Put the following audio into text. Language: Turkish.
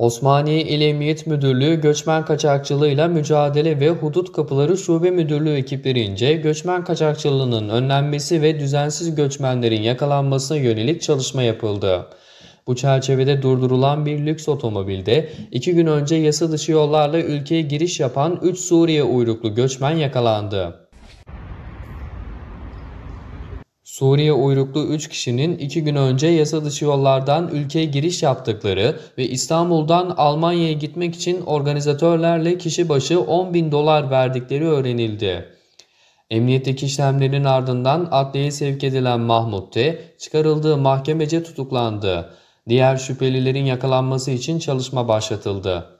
Osmaniye İl Emniyet Müdürlüğü Göçmen Kaçakçılığıyla Mücadele ve Hudut Kapıları Şube Müdürlüğü ekiplerince göçmen kaçakçılığının önlenmesi ve düzensiz göçmenlerin yakalanmasına yönelik çalışma yapıldı. Bu çerçevede durdurulan bir lüks otomobilde iki gün önce yasa dışı yollarla ülkeye giriş yapan 3 Suriye uyruklu göçmen yakalandı. Suriye uyruklu 3 kişinin 2 gün önce yasa dışı yollardan ülkeye giriş yaptıkları ve İstanbul'dan Almanya'ya gitmek için organizatörlerle kişi başı 10 bin dolar verdikleri öğrenildi. Emniyetteki işlemlerin ardından adliyeye sevk edilen Mahmut T. çıkarıldığı mahkemece tutuklandı. Diğer şüphelilerin yakalanması için çalışma başlatıldı.